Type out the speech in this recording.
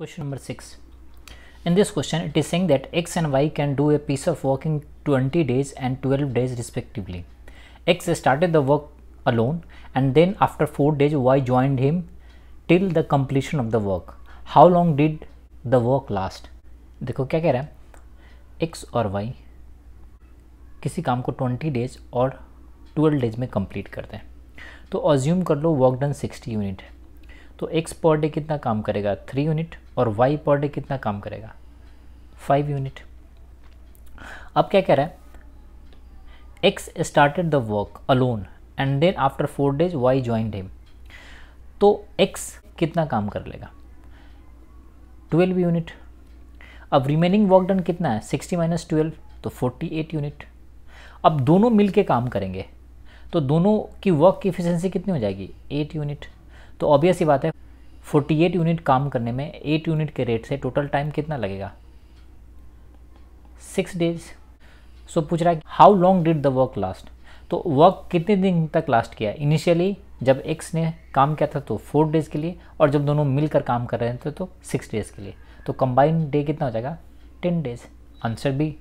question number six in this question it is saying that X and Y can do a piece of work in twenty days and twelve days respectively X started the work alone and then after four days Y join him till the completion of the work how long did the work last देखो क्या कह रहा है x और Y किसी काम को twenty days और ट्वेल्व डेज में कंप्लीट करते हैं तो अज्यूम कर लो वर्क डन सिक्सटी यूनिट है तो एक्स पर डे कितना काम करेगा थ्री यूनिट और वाई पर डे कितना काम करेगा फाइव यूनिट अब क्या कह रहा है X started the work alone and then after four days Y join him तो एक्स कितना काम कर लेगा ट्वेल्व यूनिट अब रिमेनिंग वर्क डन कितना है सिक्सटी माइनस ट्वेल्व तो फोर्टी एट यूनिट अब दोनों मिलके काम करेंगे तो दोनों की वर्क की एफिशिएंसी कितनी हो जाएगी एट यूनिट तो ऑब्वियस ही बात है 48 यूनिट काम करने में 8 यूनिट के रेट से टोटल टाइम कितना लगेगा सिक्स डेज सो पूछ रहा है how long did the work last तो वर्क कितने दिन तक लास्ट किया इनिशियली जब एक्स ने काम किया था तो फोर डेज़ के लिए और जब दोनों मिलकर काम कर रहे थे तो सिक्स डेज़ के लिए तो कंबाइंड डे कितना हो जाएगा टेन डेज़ आंसर भी